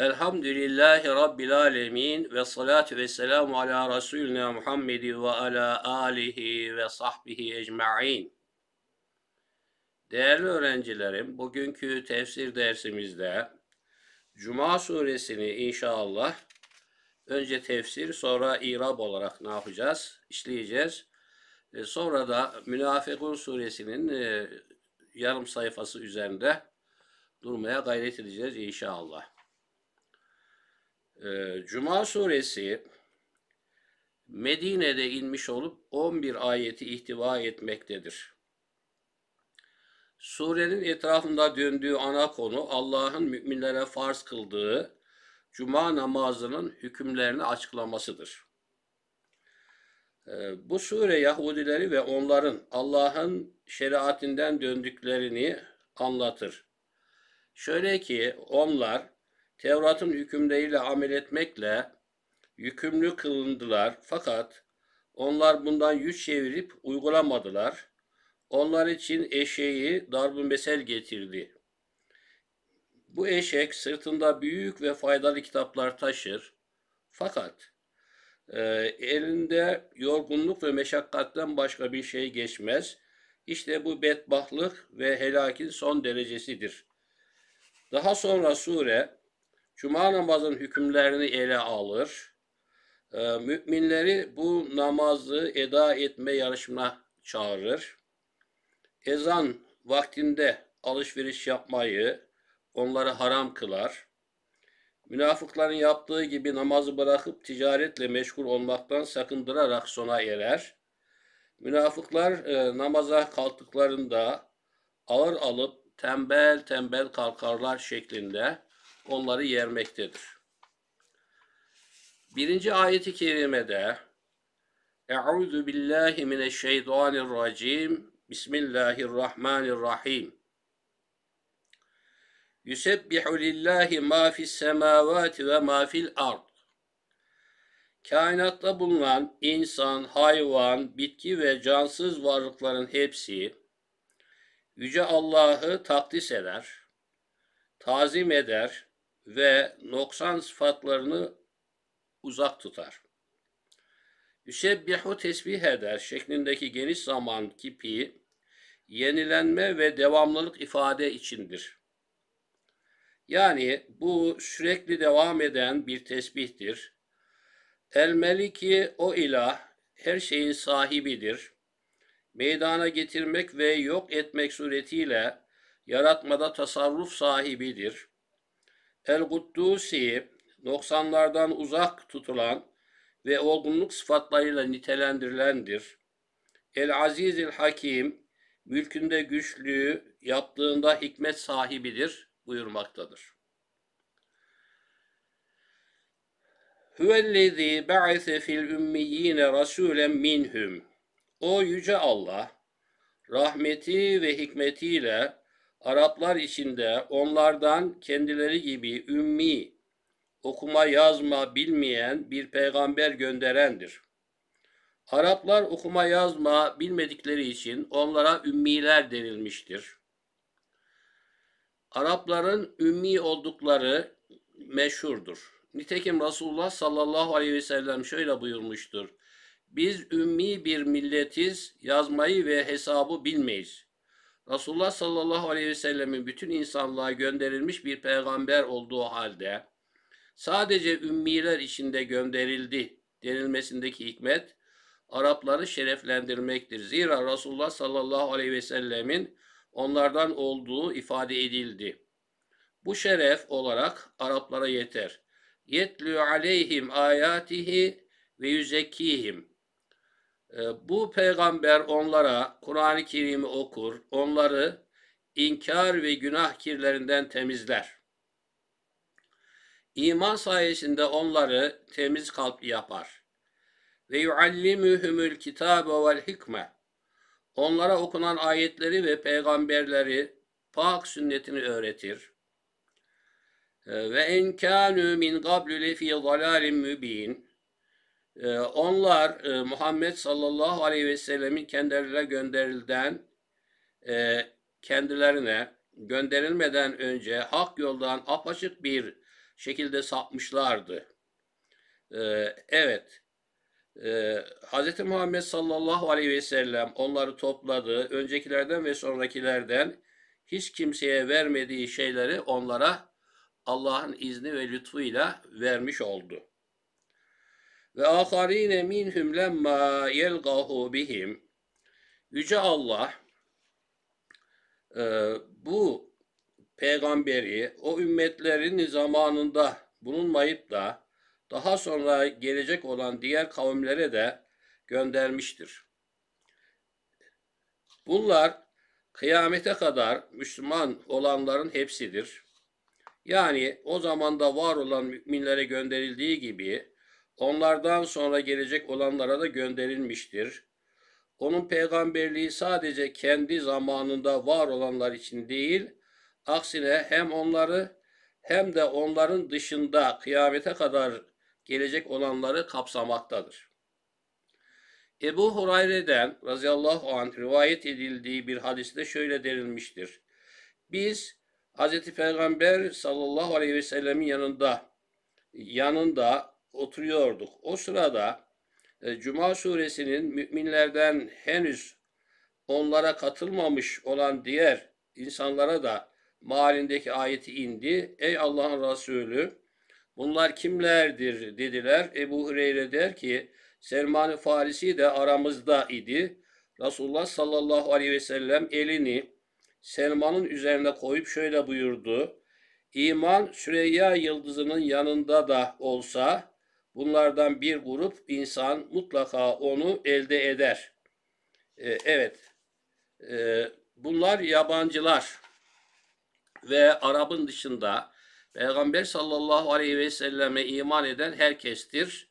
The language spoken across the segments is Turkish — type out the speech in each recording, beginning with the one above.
Elhamdülillahi Rabbil Alemin ve salatu ve selamu ala Resulina Muhammedi ve ala alihi ve sahbihi ecma'in. Değerli öğrencilerim, bugünkü tefsir dersimizde Cuma suresini inşallah önce tefsir sonra irab olarak ne yapacağız? işleyeceğiz. E, sonra da Münafıkun suresinin e, yarım sayfası üzerinde durmaya gayret edeceğiz inşallah. Ee, cuma suresi Medine'de inmiş olup 11 ayeti ihtiva etmektedir. Surenin etrafında döndüğü ana konu Allah'ın müminlere farz kıldığı cuma namazının hükümlerini açıklamasıdır. Ee, bu sure Yahudileri ve onların Allah'ın şeriatinden döndüklerini anlatır. Şöyle ki onlar Tevrat'ın hükümleriyle amel etmekle yükümlü kılındılar. Fakat onlar bundan yüz çevirip uygulamadılar. Onlar için eşeği darbun mesel getirdi. Bu eşek sırtında büyük ve faydalı kitaplar taşır. Fakat e, elinde yorgunluk ve meşakkatten başka bir şey geçmez. İşte bu bedbahtlık ve helakin son derecesidir. Daha sonra sure Cuma namazının hükümlerini ele alır. E, müminleri bu namazı eda etme yarışına çağırır. Ezan vaktinde alışveriş yapmayı onları haram kılar. Münafıkların yaptığı gibi namazı bırakıp ticaretle meşgul olmaktan sakındırarak sona erer. Münafıklar e, namaza kalktıklarında ağır alıp tembel tembel kalkarlar şeklinde onları yermektedir. Birinci ayeti kerimede Euzu billahi mineşşeytanirracim Bismillahirrahmanirrahim Yusebbihu lillahi ma fis semavati ve ma fil ard Kainatta bulunan insan, hayvan, bitki ve cansız varlıkların hepsi Yüce Allah'ı takdis eder, tazim eder, ve noksan sıfatlarını uzak tutar. Üsebbihu tesbih eder şeklindeki geniş zaman kipi yenilenme ve devamlılık ifade içindir. Yani bu sürekli devam eden bir tesbihtir. El Meliki o ilah her şeyin sahibidir. Meydana getirmek ve yok etmek suretiyle yaratmada tasarruf sahibidir. El-Kuddusi 90'lardan uzak tutulan ve olgunluk sıfatlarıyla nitelendirilendir. El-Azizil Hakim mülkünde güçlü, yaptığında hikmet sahibidir buyurmaktadır. Hüvellezî ba'ise fil ümmiyyine rasûlen minhum. O yüce Allah rahmeti ve hikmetiyle Araplar içinde onlardan kendileri gibi ümmi, okuma yazma bilmeyen bir peygamber gönderendir. Araplar okuma yazma bilmedikleri için onlara ümmiler denilmiştir. Arapların ümmi oldukları meşhurdur. Nitekim Resulullah sallallahu aleyhi ve sellem şöyle buyurmuştur. Biz ümmi bir milletiz, yazmayı ve hesabı bilmeyiz. Resulullah sallallahu aleyhi ve sellemin bütün insanlığa gönderilmiş bir peygamber olduğu halde sadece ümmiler içinde gönderildi denilmesindeki hikmet Arapları şereflendirmektir. Zira Resulullah sallallahu aleyhi ve sellemin onlardan olduğu ifade edildi. Bu şeref olarak Araplara yeter. Yetlü aleyhim ayatihi ve yüzekihim. Ee, bu peygamber onlara Kur'an-ı Kerim'i okur, onları inkar ve günah kirlerinden temizler. İman sayesinde onları temiz kalp yapar. Ve yuallimuhumul kitabe vel hikme. Onlara okunan ayetleri ve peygamberleri pak sünnetini öğretir. Ee, ve Enkânü min qablu lefî zalâlin mübîn e, onlar e, Muhammed sallallahu aleyhi ve sellemin kendilerine gönderilden e, kendilerine gönderilmeden önce hak yoldan apaçık bir şekilde sapmışlardı. E, evet. E, Hz. Muhammed sallallahu aleyhi ve sellem onları topladı. Öncekilerden ve sonrakilerden hiç kimseye vermediği şeyleri onlara Allah'ın izni ve lütfuyla vermiş oldu ve aharine minhum lemma yelgahu bihim. Yüce Allah e, bu peygamberi o ümmetlerin zamanında bulunmayıp da daha sonra gelecek olan diğer kavimlere de göndermiştir. Bunlar kıyamete kadar Müslüman olanların hepsidir. Yani o zamanda var olan müminlere gönderildiği gibi onlardan sonra gelecek olanlara da gönderilmiştir. Onun peygamberliği sadece kendi zamanında var olanlar için değil, aksine hem onları hem de onların dışında kıyamete kadar gelecek olanları kapsamaktadır. Ebu Hurayre'den razıyallahu anh rivayet edildiği bir hadiste şöyle denilmiştir. Biz Hz. Peygamber sallallahu aleyhi ve sellemin yanında yanında oturuyorduk. O sırada e, Cuma suresinin müminlerden henüz onlara katılmamış olan diğer insanlara da mahallindeki ayeti indi. Ey Allah'ın Resulü bunlar kimlerdir dediler. Ebu Hureyre der ki Selman-ı Farisi de aramızda idi. Resulullah sallallahu aleyhi ve sellem elini Selman'ın üzerine koyup şöyle buyurdu. İman Süreyya yıldızının yanında da olsa Bunlardan bir grup insan mutlaka onu elde eder. E, evet, e, bunlar yabancılar ve Arap'ın dışında Peygamber sallallahu aleyhi ve selleme iman eden herkestir.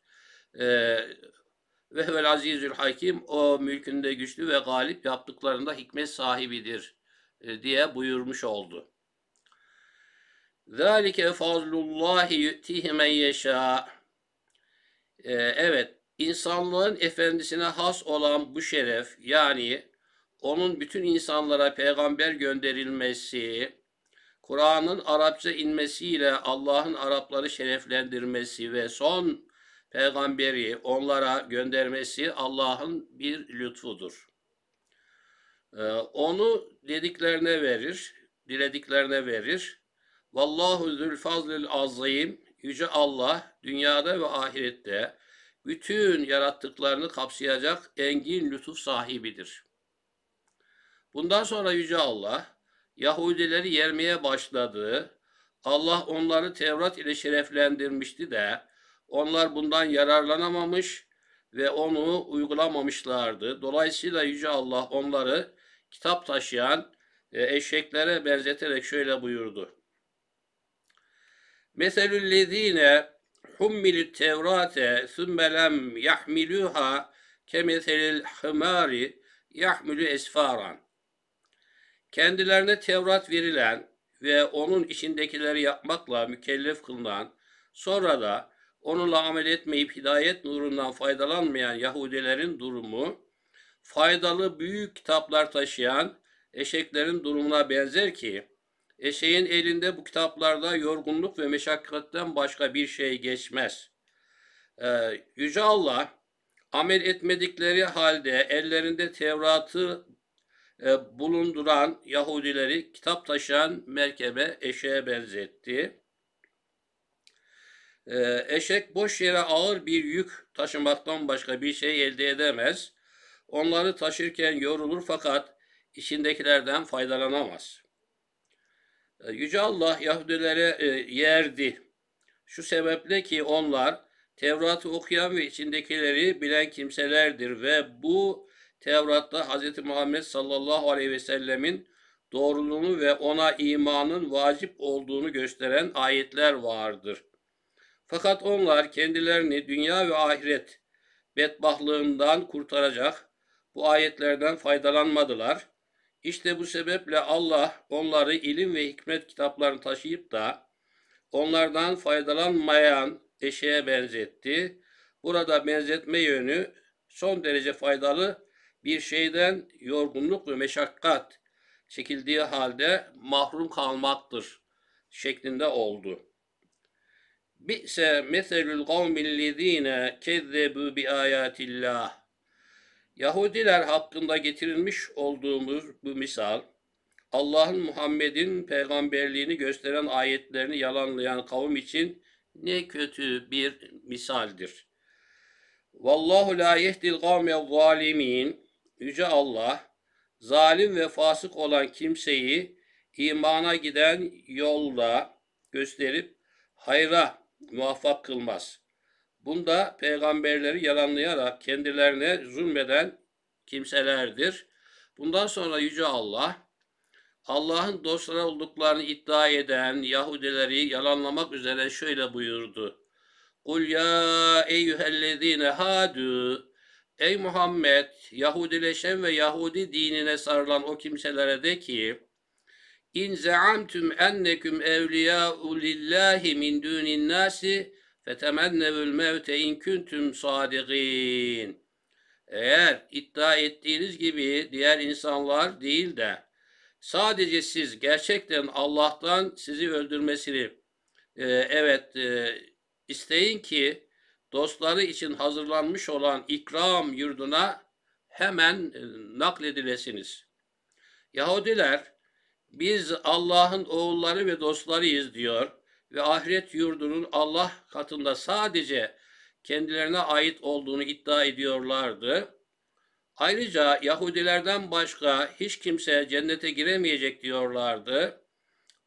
E, ve vel azizül hakim o mülkünde güçlü ve galip yaptıklarında hikmet sahibidir e, diye buyurmuş oldu. ذَٰلِكَ فَضْلُ اللّٰهِ يُؤْتِهِ مَنْ يَشَاءُ e, evet insanlığın efendisine has olan bu şeref yani onun bütün insanlara peygamber gönderilmesi, Kur'an'ın Arapça inmesiyle Allah'ın Arapları şereflendirmesi ve son peygamberi onlara göndermesi Allah'ın bir lütfudur. Ee, onu dediklerine verir, dilediklerine verir. Vallahu zül azim Yüce Allah dünyada ve ahirette bütün yarattıklarını kapsayacak engin lütuf sahibidir. Bundan sonra Yüce Allah Yahudileri yermeye başladı. Allah onları Tevrat ile şereflendirmişti de onlar bundan yararlanamamış ve onu uygulamamışlardı. Dolayısıyla Yüce Allah onları kitap taşıyan e, eşeklere benzeterek şöyle buyurdu. Meselüllezine hummilu tevrate sümme lem yahmiluha kemeselil hımari yahmilu esfaran. Kendilerine Tevrat verilen ve onun içindekileri yapmakla mükellef kılınan, sonra da onunla amel etmeyip hidayet nurundan faydalanmayan Yahudilerin durumu, faydalı büyük kitaplar taşıyan eşeklerin durumuna benzer ki, Eşeğin elinde bu kitaplarda yorgunluk ve meşakkatten başka bir şey geçmez. Ee, Yüce Allah amel etmedikleri halde ellerinde Tevrat'ı e, bulunduran Yahudileri kitap taşıyan merkebe eşeğe benzetti. Ee, eşek boş yere ağır bir yük taşımaktan başka bir şey elde edemez. Onları taşırken yorulur fakat içindekilerden faydalanamaz.'' E, Yüce Allah Yahudilere yerdi. Şu sebeple ki onlar Tevrat'ı okuyan ve içindekileri bilen kimselerdir ve bu Tevrat'ta Hz. Muhammed sallallahu aleyhi ve sellemin doğruluğunu ve ona imanın vacip olduğunu gösteren ayetler vardır. Fakat onlar kendilerini dünya ve ahiret bedbahlığından kurtaracak bu ayetlerden faydalanmadılar. İşte bu sebeple Allah onları ilim ve hikmet kitaplarını taşıyıp da onlardan faydalanmayan eşeğe benzetti. Burada benzetme yönü son derece faydalı bir şeyden yorgunluk ve meşakkat çekildiği halde mahrum kalmaktır şeklinde oldu. Bi'se meselül kavmillezine kezzebu bi ayatillah. Yahudiler hakkında getirilmiş olduğumuz bu misal, Allah'ın Muhammed'in peygamberliğini gösteren ayetlerini yalanlayan kavim için ne kötü bir misaldir. Vallahu la yehdil kavmel zalimin. Yüce Allah, zalim ve fasık olan kimseyi imana giden yolda gösterip hayra muvaffak kılmaz. Bunda peygamberleri yalanlayarak kendilerine zulmeden kimselerdir. Bundan sonra Yüce Allah, Allah'ın dostları olduklarını iddia eden Yahudileri yalanlamak üzere şöyle buyurdu. Kul ya eyyühellezine hadu Ey Muhammed, Yahudileşen ve Yahudi dinine sarılan o kimselere de ki, İn zeamtum enneküm evliyâ ulillahi min dûnin nâsi Fetemennevül mevte inkün tüm sadikin. Eğer iddia ettiğiniz gibi diğer insanlar değil de sadece siz gerçekten Allah'tan sizi öldürmesini e, evet e, isteyin ki dostları için hazırlanmış olan ikram yurduna hemen e, nakledilesiniz. Yahudiler biz Allah'ın oğulları ve dostlarıyız diyor ve ahiret yurdunun Allah katında sadece kendilerine ait olduğunu iddia ediyorlardı. Ayrıca Yahudilerden başka hiç kimse cennete giremeyecek diyorlardı.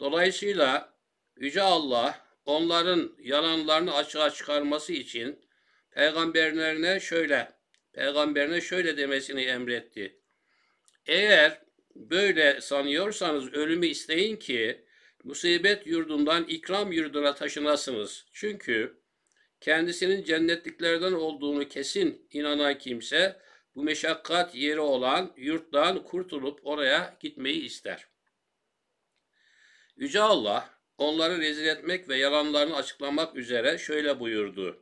Dolayısıyla Yüce Allah onların yalanlarını açığa çıkarması için peygamberlerine şöyle peygamberine şöyle demesini emretti. Eğer böyle sanıyorsanız ölümü isteyin ki musibet yurdundan ikram yurduna taşınasınız. Çünkü kendisinin cennetliklerden olduğunu kesin inanan kimse bu meşakkat yeri olan yurttan kurtulup oraya gitmeyi ister. Yüce Allah onları rezil etmek ve yalanlarını açıklamak üzere şöyle buyurdu.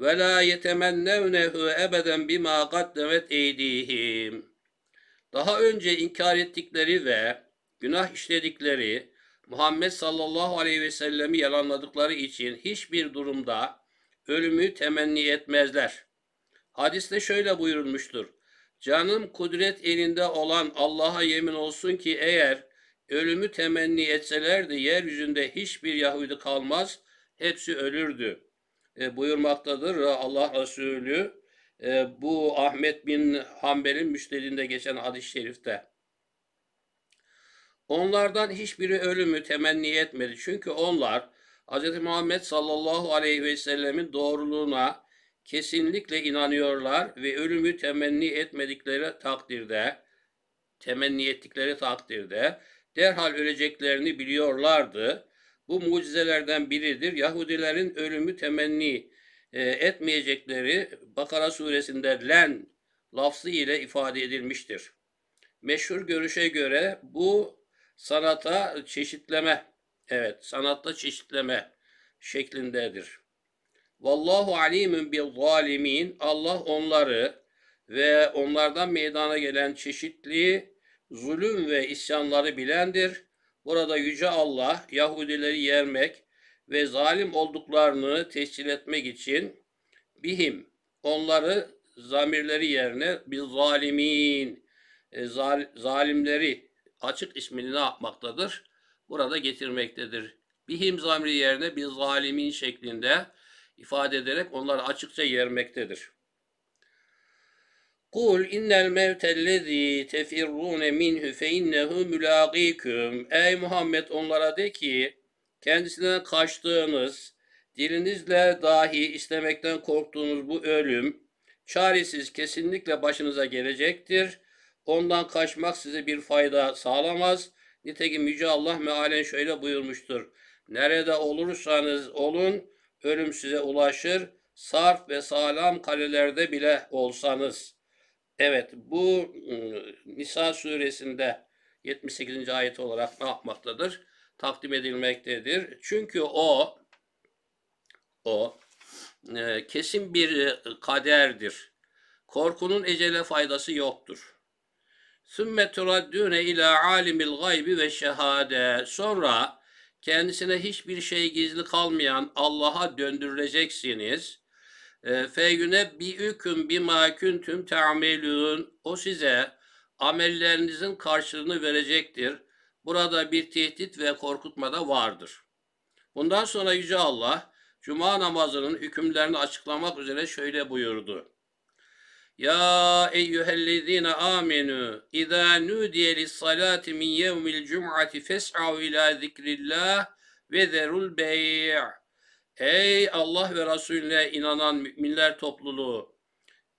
Ve la yetemennevnehu ebeden bima gaddemet eydihim. Daha önce inkar ettikleri ve günah işledikleri Muhammed sallallahu aleyhi ve sellemi yalanladıkları için hiçbir durumda ölümü temenni etmezler. Hadiste şöyle buyurulmuştur. Canım kudret elinde olan Allah'a yemin olsun ki eğer ölümü temenni etselerdi yeryüzünde hiçbir Yahudi kalmaz, hepsi ölürdü. E, buyurmaktadır Allah Resulü e, bu Ahmet bin Hanbel'in müşterinde geçen hadis-i şerifte. Onlardan hiçbiri ölümü temenni etmedi. Çünkü onlar Hz. Muhammed sallallahu aleyhi ve sellemin doğruluğuna kesinlikle inanıyorlar ve ölümü temenni etmedikleri takdirde temenni ettikleri takdirde derhal öleceklerini biliyorlardı. Bu mucizelerden biridir. Yahudilerin ölümü temenni e, etmeyecekleri Bakara suresinde len lafzı ile ifade edilmiştir. Meşhur görüşe göre bu sanata çeşitleme, evet sanatta çeşitleme şeklindedir. Vallahu alimun bil zalimin. Allah onları ve onlardan meydana gelen çeşitli zulüm ve isyanları bilendir. Burada yüce Allah Yahudileri yermek ve zalim olduklarını tescil etmek için bihim onları zamirleri yerine bir zalimin e, zal, zalimleri açık ismini ne yapmaktadır? Burada getirmektedir. Bihim zamiri yerine bir zalimin şeklinde ifade ederek onları açıkça yermektedir. Kul innel mevtellezî tefirrûne minhü fe innehu mülâgîküm. Ey Muhammed onlara de ki kendisinden kaçtığınız, dilinizle dahi istemekten korktuğunuz bu ölüm çaresiz kesinlikle başınıza gelecektir.'' Ondan kaçmak size bir fayda sağlamaz. Nitekim Yüce Allah mealen şöyle buyurmuştur. Nerede olursanız olun ölüm size ulaşır. Sarf ve sağlam kalelerde bile olsanız. Evet bu ıı, Nisa suresinde 78. ayet olarak ne yapmaktadır? Takdim edilmektedir. Çünkü o o ıı, kesin bir ıı, kaderdir. Korkunun ecele faydası yoktur. Sümme turaddüne ila alimil gaybi ve şehade. Sonra kendisine hiçbir şey gizli kalmayan Allah'a döndürüleceksiniz. Ee, Feyüne biüküm bima küntüm teamelün. O size amellerinizin karşılığını verecektir. Burada bir tehdit ve korkutma da vardır. Bundan sonra Yüce Allah Cuma namazının hükümlerini açıklamak üzere şöyle buyurdu. Ya أيها الذين آمنوا إذا نودي للصلاة من يوم الجمعة فاسعوا إلى ذكر الله وذروا البيع Ey Allah ve Resulüne inanan müminler topluluğu!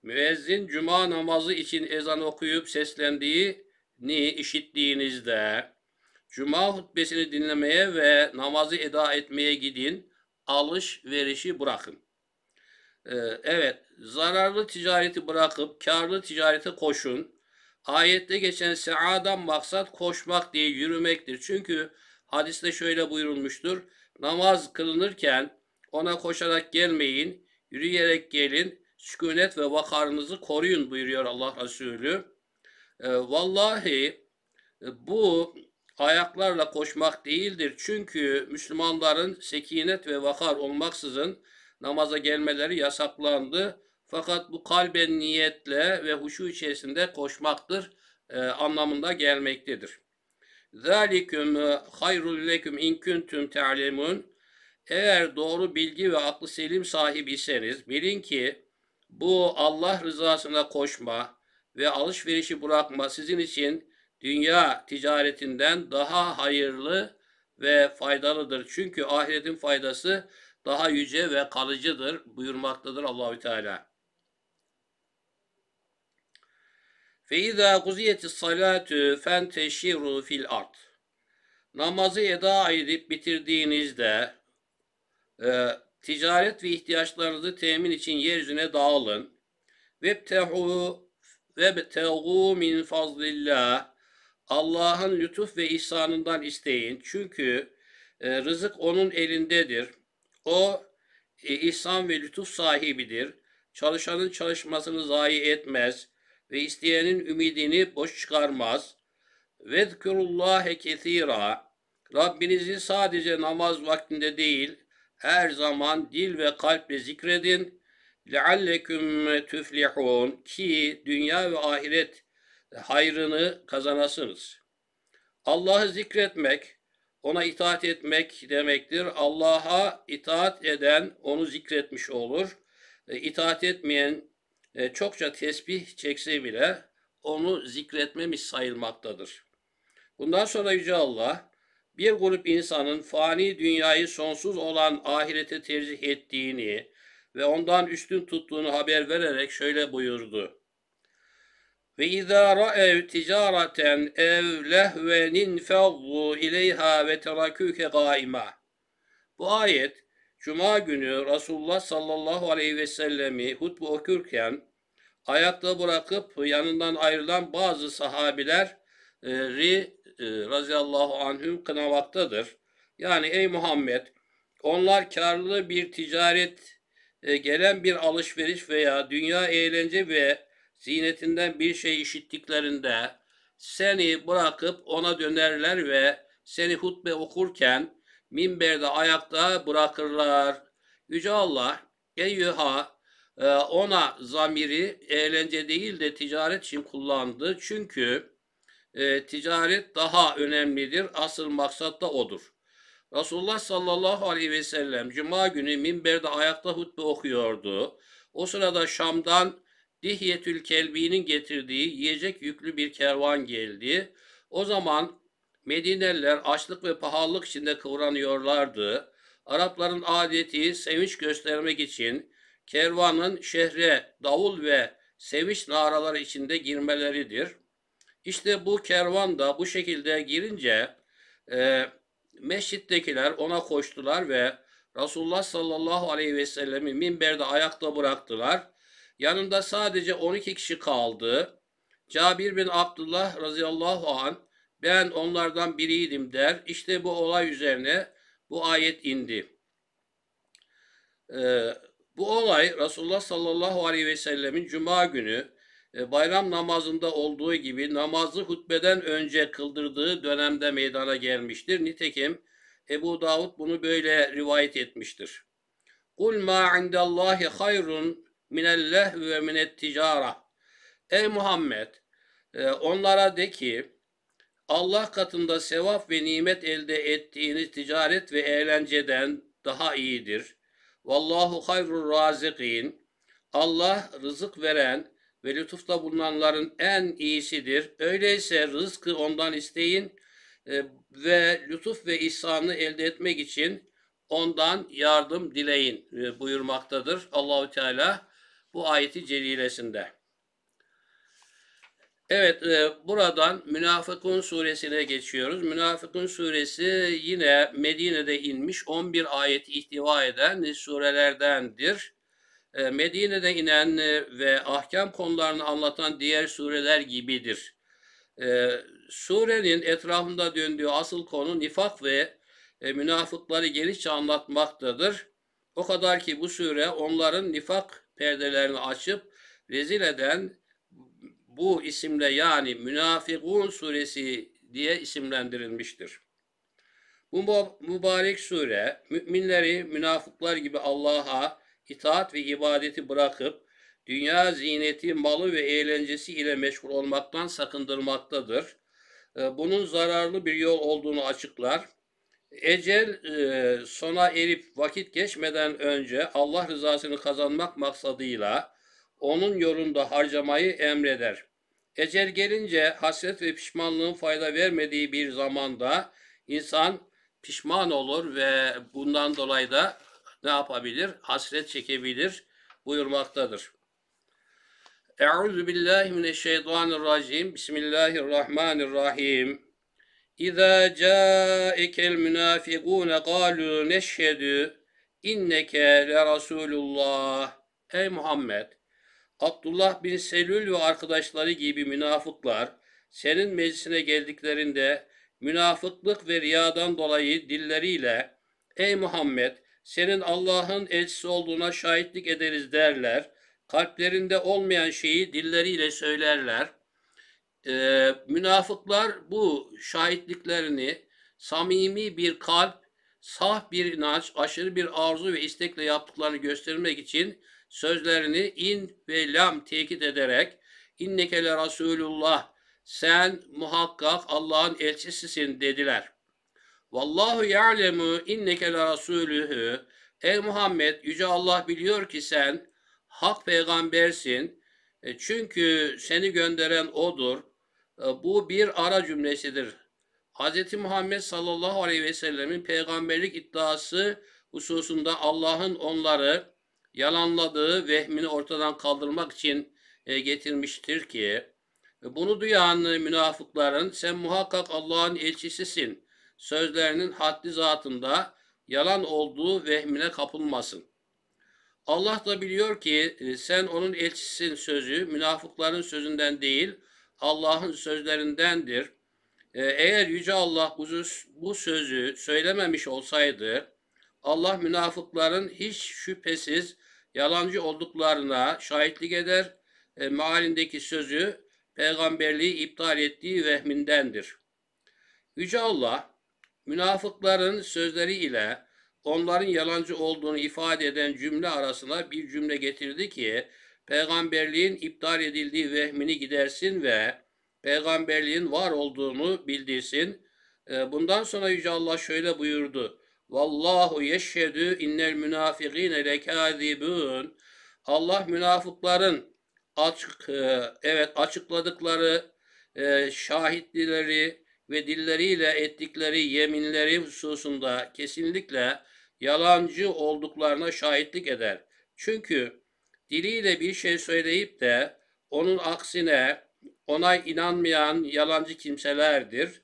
Müezzin cuma namazı için ezan okuyup seslendiğini işittiğinizde cuma hutbesini dinlemeye ve namazı eda etmeye gidin, alışverişi bırakın. Ee, evet, zararlı ticareti bırakıp karlı ticarete koşun. Ayette geçen seadan maksat koşmak diye yürümektir. Çünkü hadiste şöyle buyurulmuştur. Namaz kılınırken ona koşarak gelmeyin, yürüyerek gelin, sükunet ve vakarınızı koruyun buyuruyor Allah Resulü. Ee, e, vallahi bu ayaklarla koşmak değildir. Çünkü Müslümanların sekinet ve vakar olmaksızın namaza gelmeleri yasaklandı. Fakat bu kalben niyetle ve huşu içerisinde koşmaktır e, anlamında gelmektedir. Zalikum e, hayrul leküm in kuntum ta'lemun. Eğer doğru bilgi ve aklı selim sahibiyseniz bilin ki bu Allah rızasına koşma ve alışverişi bırakma sizin için dünya ticaretinden daha hayırlı ve faydalıdır. Çünkü ahiretin faydası daha yüce ve kalıcıdır buyurmaktadır Allahü Teala. Fe izâ guziyeti salâtü fenteşiru fil art. Namazı eda edip bitirdiğinizde e, ticaret ve ihtiyaçlarınızı temin için yeryüzüne dağılın. ve tehu ve vebtehu min fazlillah. Allah'ın lütuf ve ihsanından isteyin. Çünkü e, rızık onun elindedir. O e, ihsan ve lütuf sahibidir. Çalışanın çalışmasını zayi etmez ve isteyenin ümidini boş çıkarmaz. Vezkurullâhe kesîrâ. Rabbinizi sadece namaz vaktinde değil, her zaman dil ve kalple zikredin. لَعَلَّكُمْ tüflihun Ki dünya ve ahiret hayrını kazanasınız. Allah'ı zikretmek, ona itaat etmek demektir. Allah'a itaat eden onu zikretmiş olur. E, itaat etmeyen e, çokça tesbih çekse bile onu zikretmemiş sayılmaktadır. Bundan sonra Yüce Allah bir grup insanın fani dünyayı sonsuz olan ahirete tercih ettiğini ve ondan üstün tuttuğunu haber vererek şöyle buyurdu. Ve izâ ra'ev ticareten ev lehvenin fezzu ileyha ve teraküke gaima. Bu ayet Cuma günü Resulullah sallallahu aleyhi ve sellemi hutbe okurken ayakta bırakıp yanından ayrılan bazı sahabiler e, ri, e, razıyallahu anhüm kınamaktadır. Yani ey Muhammed onlar karlı bir ticaret e, gelen bir alışveriş veya dünya eğlence ve zinetinden bir şey işittiklerinde seni bırakıp ona dönerler ve seni hutbe okurken minberde ayakta bırakırlar. Yüce Allah eyyüha e, ona zamiri eğlence değil de ticaret için kullandı. Çünkü e, ticaret daha önemlidir. Asıl maksat da odur. Resulullah sallallahu aleyhi ve sellem cuma günü minberde ayakta hutbe okuyordu. O sırada Şam'dan Dihyetül Kelbi'nin getirdiği yiyecek yüklü bir kervan geldi. O zaman Medineliler açlık ve pahalılık içinde kıvranıyorlardı. Arapların adeti sevinç göstermek için kervanın şehre davul ve sevinç naraları içinde girmeleridir. İşte bu kervan da bu şekilde girince e, mescittekiler ona koştular ve Resulullah sallallahu aleyhi ve sellemi minberde ayakta bıraktılar. Yanında sadece 12 kişi kaldı. Cabir bin Abdullah radıyallahu an ben onlardan biriydim der. İşte bu olay üzerine bu ayet indi. Ee, bu olay Resulullah sallallahu aleyhi ve sellemin cuma günü e, bayram namazında olduğu gibi namazı hutbeden önce kıldırdığı dönemde meydana gelmiştir. Nitekim Ebu Davud bunu böyle rivayet etmiştir. Kul ma indallahi hayrun minel ve min ticara. Ey Muhammed e, onlara de ki Allah katında sevap ve nimet elde ettiğiniz ticaret ve eğlenceden daha iyidir. Vallahu hayrul razikin. Allah rızık veren ve lütufta bulunanların en iyisidir. Öyleyse rızkı ondan isteyin e, ve lütuf ve ihsanı elde etmek için ondan yardım dileyin e, buyurmaktadır Allahü Teala bu ayeti celilesinde. Evet, e, buradan Münafıkun suresine geçiyoruz. Münafıkun suresi yine Medine'de inmiş 11 ayet ihtiva eden surelerdendir. E, Medine'de inen e, ve ahkam konularını anlatan diğer sureler gibidir. E, surenin etrafında döndüğü asıl konu nifak ve e, münafıkları genişçe anlatmaktadır. O kadar ki bu sure onların nifak perdelerini açıp rezil eden bu isimle yani Münafıkun suresi diye isimlendirilmiştir. Bu mübarek sure müminleri münafıklar gibi Allah'a itaat ve ibadeti bırakıp dünya ziyneti, malı ve eğlencesi ile meşgul olmaktan sakındırmaktadır. Ee, bunun zararlı bir yol olduğunu açıklar. Ecel e, sona erip vakit geçmeden önce Allah rızasını kazanmak maksadıyla onun yolunda harcamayı emreder. Ecel gelince hasret ve pişmanlığın fayda vermediği bir zamanda insan pişman olur ve bundan dolayı da ne yapabilir? Hasret çekebilir buyurmaktadır. Euzu billahi mineşşeytanirracim. Bismillahirrahmanirrahim. İza ca'ekel münafikun qalu neşhedü inneke le rasulullah. Ey Muhammed Abdullah bin Selül ve arkadaşları gibi münafıklar senin meclisine geldiklerinde münafıklık ve riyadan dolayı dilleriyle ''Ey Muhammed senin Allah'ın elçisi olduğuna şahitlik ederiz.'' derler. Kalplerinde olmayan şeyi dilleriyle söylerler. Ee, münafıklar bu şahitliklerini samimi bir kalp, sah bir inanç, aşırı bir arzu ve istekle yaptıklarını göstermek için sözlerini in ve lam tekit ederek inneke le Resulullah sen muhakkak Allah'ın elçisisin dediler. Vallahu ya'lemu inneke le Ey Muhammed yüce Allah biliyor ki sen hak peygambersin. E, çünkü seni gönderen odur. E, bu bir ara cümlesidir. Hz. Muhammed sallallahu aleyhi ve sellemin peygamberlik iddiası hususunda Allah'ın onları yalanladığı vehmini ortadan kaldırmak için e, getirmiştir ki e, bunu duyan e, münafıkların sen muhakkak Allah'ın elçisisin sözlerinin haddi zatında yalan olduğu vehmine kapılmasın. Allah da biliyor ki e, sen onun elçisin sözü münafıkların sözünden değil Allah'ın sözlerindendir. Eğer Yüce Allah bu sözü söylememiş olsaydı Allah münafıkların hiç şüphesiz yalancı olduklarına şahitlik eder, e, mealindeki sözü peygamberliği iptal ettiği vehmindendir. Yüce Allah, münafıkların sözleri ile onların yalancı olduğunu ifade eden cümle arasına bir cümle getirdi ki, peygamberliğin iptal edildiği vehmini gidersin ve peygamberliğin var olduğunu bildirsin. E, bundan sonra Yüce Allah şöyle buyurdu. Vallahu yeşhedü innel münafıkîne lekâzibûn. Allah münafıkların açık e, evet açıkladıkları e, şahitlileri ve dilleriyle ettikleri yeminleri hususunda kesinlikle yalancı olduklarına şahitlik eder. Çünkü diliyle bir şey söyleyip de onun aksine ona inanmayan yalancı kimselerdir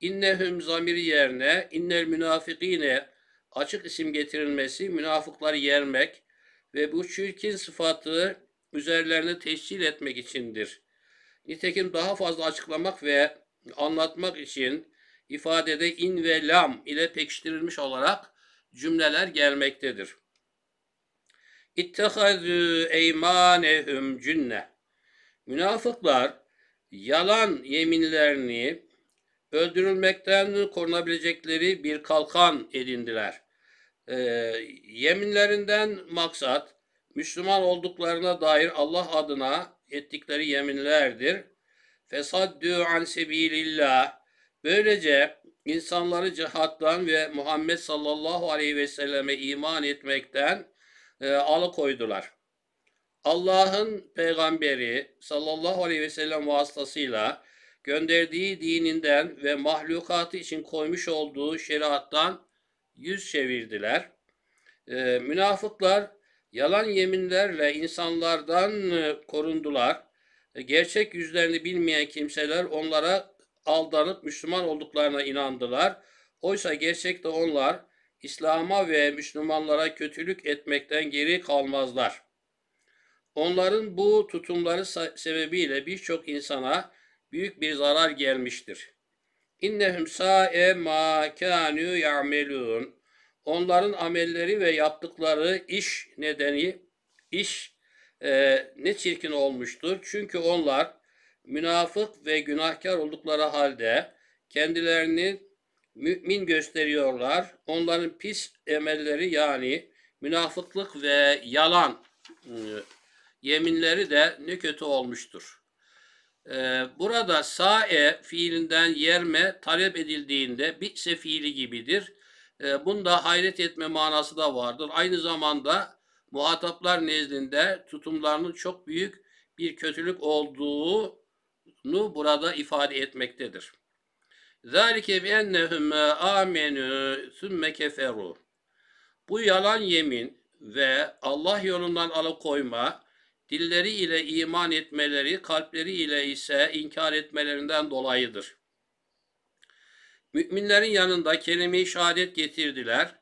innehüm zamiri yerine innel münafikine açık isim getirilmesi münafıkları yermek ve bu çirkin sıfatı üzerlerine teşkil etmek içindir. Nitekim daha fazla açıklamak ve anlatmak için ifadede in ve lam ile pekiştirilmiş olarak cümleler gelmektedir. İttehazü eymanehum cünne. Münafıklar yalan yeminlerini öldürülmekten korunabilecekleri bir kalkan edindiler. E, yeminlerinden maksat Müslüman olduklarına dair Allah adına ettikleri yeminlerdir. Fesaddü an sebilillah. Böylece insanları cihattan ve Muhammed sallallahu aleyhi ve selleme iman etmekten e, alıkoydular. Allah'ın peygamberi sallallahu aleyhi ve sellem vasıtasıyla gönderdiği dininden ve mahlukatı için koymuş olduğu şeriattan yüz çevirdiler. E, münafıklar yalan yeminlerle insanlardan e, korundular. E, gerçek yüzlerini bilmeyen kimseler onlara aldanıp Müslüman olduklarına inandılar. Oysa gerçekte onlar İslam'a ve Müslümanlara kötülük etmekten geri kalmazlar. Onların bu tutumları sebebiyle birçok insana büyük bir zarar gelmiştir. İnnehum sa'e ma kânû ya'melûn. Onların amelleri ve yaptıkları iş nedeni, iş e, ne çirkin olmuştur. Çünkü onlar münafık ve günahkar oldukları halde kendilerini mümin gösteriyorlar. Onların pis emelleri yani münafıklık ve yalan e, yeminleri de ne kötü olmuştur. Ee, burada sae fiilinden yerme talep edildiğinde bitse fiili gibidir. Ee, bunda hayret etme manası da vardır. Aynı zamanda muhataplar nezdinde tutumlarının çok büyük bir kötülük olduğunu burada ifade etmektedir. Zalike bi ennehum amenu sümme keferu. Bu yalan yemin ve Allah yolundan alıkoyma dilleri ile iman etmeleri, kalpleri ile ise inkar etmelerinden dolayıdır. Müminlerin yanında kelime-i şehadet getirdiler.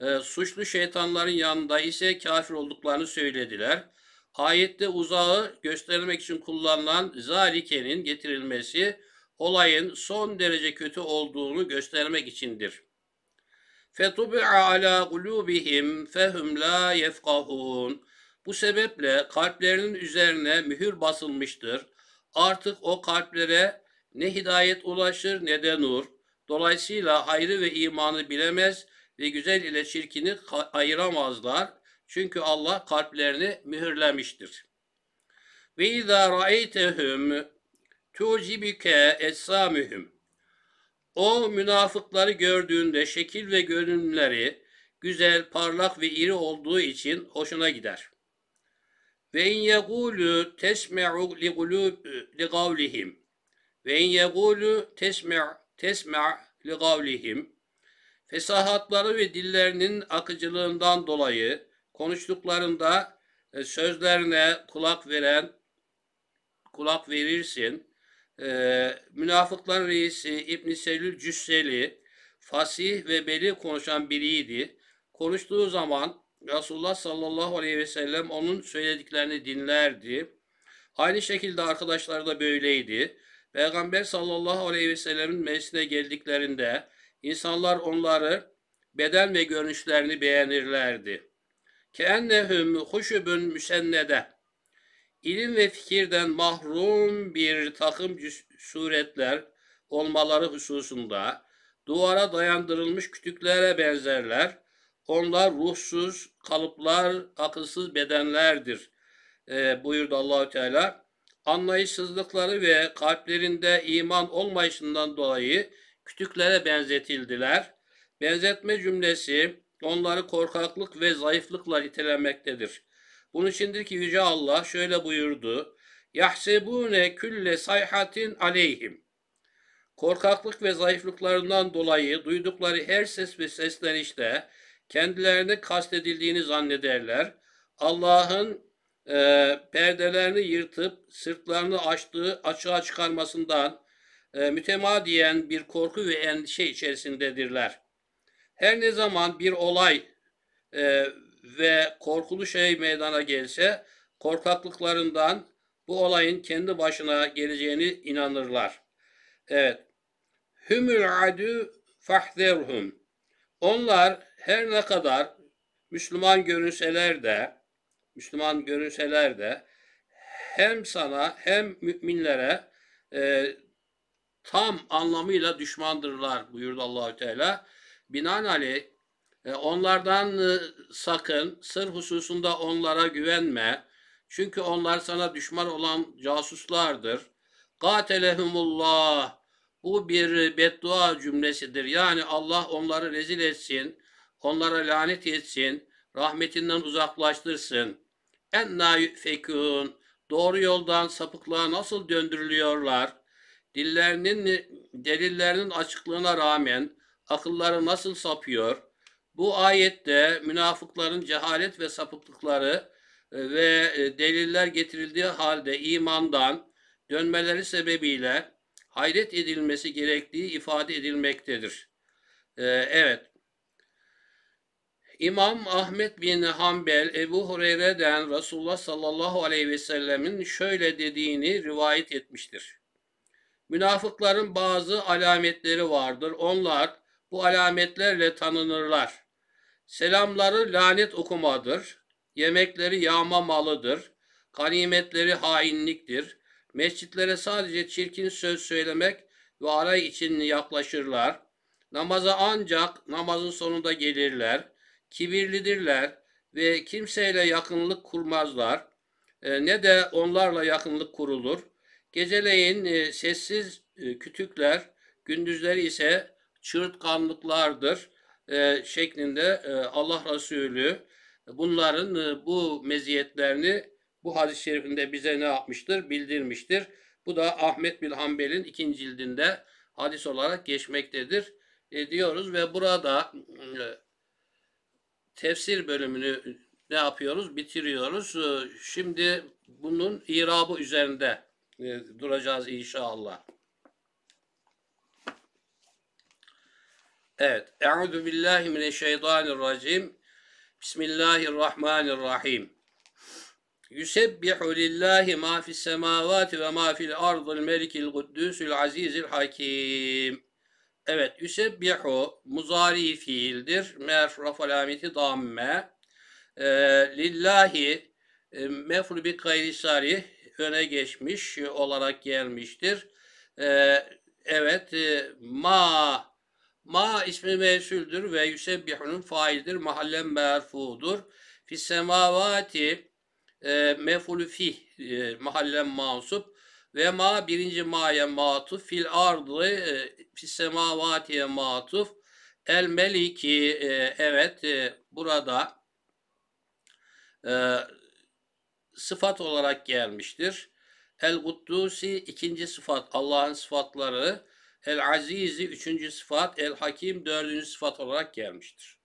E, suçlu şeytanların yanında ise kafir olduklarını söylediler. Ayette uzağı göstermek için kullanılan zalikenin getirilmesi olayın son derece kötü olduğunu göstermek içindir. فَتُبِعَ عَلَى قُلُوبِهِمْ فَهُمْ لَا يَفْقَهُونَ bu sebeple kalplerinin üzerine mühür basılmıştır. Artık o kalplere ne hidayet ulaşır ne de nur. Dolayısıyla hayrı ve imanı bilemez ve güzel ile çirkini ayıramazlar. Çünkü Allah kalplerini mühürlemiştir. Ve izâ ra'eytehum tu'cibüke essamühüm. O münafıkları gördüğünde şekil ve görünümleri güzel, parlak ve iri olduğu için hoşuna gider.'' Ve in yegulü tesme'u li gulub li gavlihim. Ve in yegulü tesme' tesme' li gavlihim. Fesahatları ve dillerinin akıcılığından dolayı konuştuklarında e, sözlerine kulak veren kulak verirsin. E, münafıklar reisi İbn Selül Cüsseli fasih ve beli konuşan biriydi. Konuştuğu zaman Resulullah sallallahu aleyhi ve sellem onun söylediklerini dinlerdi. Aynı şekilde arkadaşlar da böyleydi. Peygamber sallallahu aleyhi ve sellemin meclisine geldiklerinde insanlar onları beden ve görünüşlerini beğenirlerdi. Keennehum huşubun müsennede. İlim ve fikirden mahrum bir takım suretler olmaları hususunda duvara dayandırılmış kütüklere benzerler. Onlar ruhsuz kalıplar, akılsız bedenlerdir e, buyurdu Allahü Teala. Anlayışsızlıkları ve kalplerinde iman olmayışından dolayı kütüklere benzetildiler. Benzetme cümlesi onları korkaklık ve zayıflıkla nitelemektedir. Bunun içindir Yüce Allah şöyle buyurdu. Yahsebune külle sayhatin aleyhim. Korkaklık ve zayıflıklarından dolayı duydukları her ses ve seslenişte işte, Kendilerini kastedildiğini zannederler. Allah'ın e, perdelerini yırtıp sırtlarını açtığı açığa çıkarmasından e, mütemadiyen bir korku ve endişe içerisindedirler. Her ne zaman bir olay e, ve korkulu şey meydana gelse korkaklıklarından bu olayın kendi başına geleceğini inanırlar. Evet. Hümül adu fahzerhum. Onlar her ne kadar Müslüman görünseler de Müslüman görünseler de hem sana hem müminlere e, tam anlamıyla düşmandırlar buyurdu Allahü Teala. Binaenaleyh e, onlardan e, sakın, sır hususunda onlara güvenme. Çünkü onlar sana düşman olan casuslardır. Gatelehumullah. Bu bir beddua cümlesidir. Yani Allah onları rezil etsin. Onlara lanet etsin, rahmetinden uzaklaştırsın. En yüfekûn, doğru yoldan sapıklığa nasıl döndürülüyorlar? Dillerinin, delillerinin açıklığına rağmen akılları nasıl sapıyor? Bu ayette münafıkların cehalet ve sapıklıkları e, ve e, deliller getirildiği halde imandan dönmeleri sebebiyle hayret edilmesi gerektiği ifade edilmektedir. E, evet, İmam Ahmet bin Hanbel Ebu Hureyre'den Resulullah sallallahu aleyhi ve sellemin şöyle dediğini rivayet etmiştir. Münafıkların bazı alametleri vardır. Onlar bu alametlerle tanınırlar. Selamları lanet okumadır. Yemekleri yağma malıdır. Kanimetleri hainliktir. Mescitlere sadece çirkin söz söylemek ve aray için yaklaşırlar. Namaza ancak namazın sonunda gelirler.'' kibirlidirler ve kimseyle yakınlık kurmazlar. E, ne de onlarla yakınlık kurulur. Geceleyin e, sessiz e, kütükler, gündüzleri ise çırtkanlıklardır şeklinde Allah Resulü bunların bu meziyetlerini bu hadis-i şerifinde bize ne yapmıştır? Bildirmiştir. Bu da Ahmet bin Hanbel'in ikinci cildinde hadis olarak geçmektedir diyoruz ve burada tefsir bölümünü ne yapıyoruz? Bitiriyoruz. Ee, şimdi bunun irabı üzerinde e, duracağız inşallah. Evet. Euzu billahi mineşşeytanirracim. Bismillahirrahmanirrahim. Yusebbihu lillahi ma fis semavati ve ma fil ardil melikil kuddüsül azizil hakim. Evet, üsebbihu muzari fiildir. Mer rafal damme. E, lillahi e, mefru bi gayri öne geçmiş olarak gelmiştir. E, evet, e, ma ma ismi mevsüldür ve yüsebbihunun faildir. Mahallen merfudur. Fis semavati e, mefulü fih e, mahallen mansup ve ma birinci ma'ya matuf fil ardı e, fis semavatiye matuf el meliki e, evet e, burada e, sıfat olarak gelmiştir. El Kuddusi ikinci sıfat Allah'ın sıfatları. El Azizi üçüncü sıfat. El Hakim dördüncü sıfat olarak gelmiştir.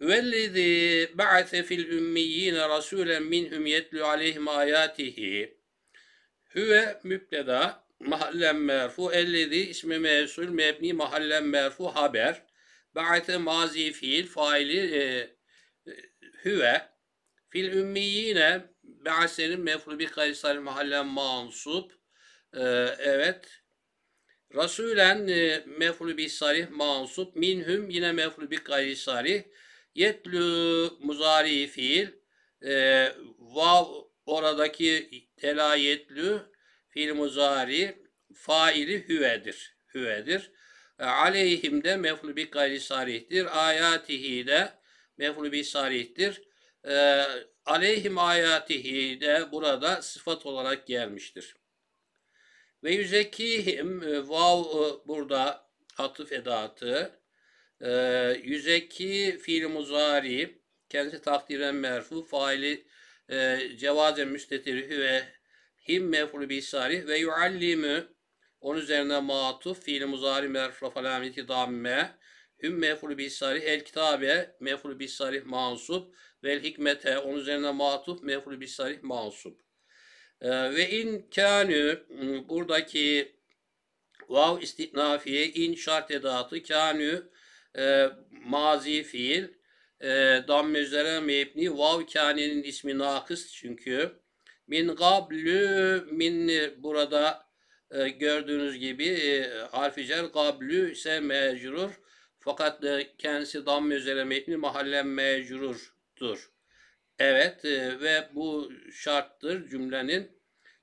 Vellezî ba'ase fil ümmiyyin rasûlen minhum yetlû aleyhim âyâtihi Hüve müpteda mahallen merfu ellezi ismi mevsul mebni mahallen merfu haber. Ba'ate mazi fiil faili e, e, hüve. Fil ümmiyine ba'senin meflu bi kaysal mahallen mansup. E, evet. Rasulen e, meflu bi sarih mansup. Minhum yine meflu bi kaysarih. Yetlü muzari fiil. E, vav oradaki delayetlü fil muzari faili hüvedir. Hüvedir. E, aleyhim de meflu bi gayri sarihtir. Ayatihi de meflu sarihtir. E, aleyhim ayatihi de burada sıfat olarak gelmiştir. Ve yüzekihim e, vav e, burada atıf edatı. E, yüzeki fiil muzari kendisi takdiren merfu faili e, cevaze müstetirhi ve him mef'ulü bi ve yuallimü onun üzerine matuf fiil muzari merfra falan itidamme hüm mef'ulü bi el kitabe mef'ulü bi sarih mansup vel hikmete onun üzerine matuf mef'ulü bi sarih mansup. E, ve in kânü buradaki vav istinafiye in şart edatı kânü e, mazi fiil e, ee, dammezlere mebni vav kânenin ismi nakıs çünkü. Min gablü min burada e, gördüğünüz gibi e, harfi cer gablü ise mecrur. Fakat e, kendisi damme üzere mebni mahallen mecrurdur. Evet e, ve bu şarttır cümlenin.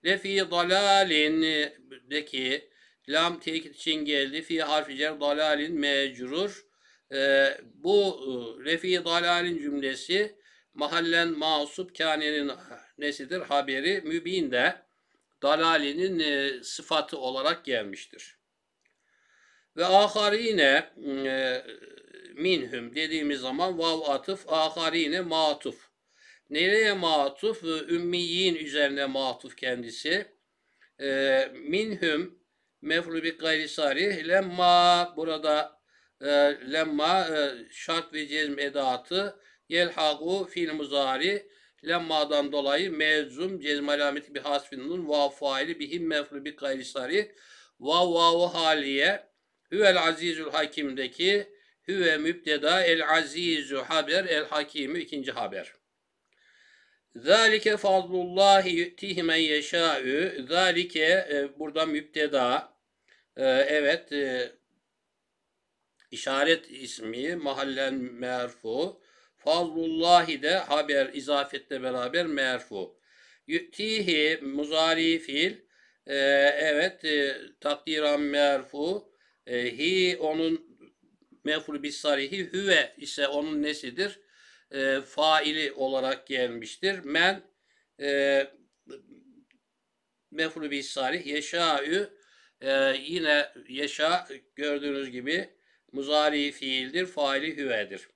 Lefi dalalin e, deki lam tekit için geldi. Fi harfi cer dalalin mecrur ee, bu e, refi dalalin cümlesi mahallen masup kânenin e, nesidir? Haberi mübin de dalalinin e, sıfatı olarak gelmiştir. Ve aharine e, minhum dediğimiz zaman vav atıf, aharine matuf. Nereye matuf? Ümmiyin üzerine matuf kendisi. minhum mefru bi gayri sarih lemma burada e, lemma e, şart ve cezm edatı yelhagu fiil muzari lemmadan dolayı mevzum cezm alameti bi hasfinun vav faili bir mefru bi gayrisari vav vavu haliye Hüvel azizül hakimdeki hüve mübdeda el azizu haber el hakimi ikinci haber. Zalike fadlullahi yu'tihi men yeşâ'ü. Zalike e, burada mübdeda. E, evet e, işaret ismi, mahallen merfu, fazlullahi de haber izafetle beraber merfu. Yü'tihi muzari fiil, e, evet e, takdiran merfu, e, ee, hi onun meful bis hüve ise onun nesidir? E, faili olarak gelmiştir. Men e, meful bis yeşa'ü e, yine yeşa gördüğünüz gibi Muzari fiildir, faili hüvedir.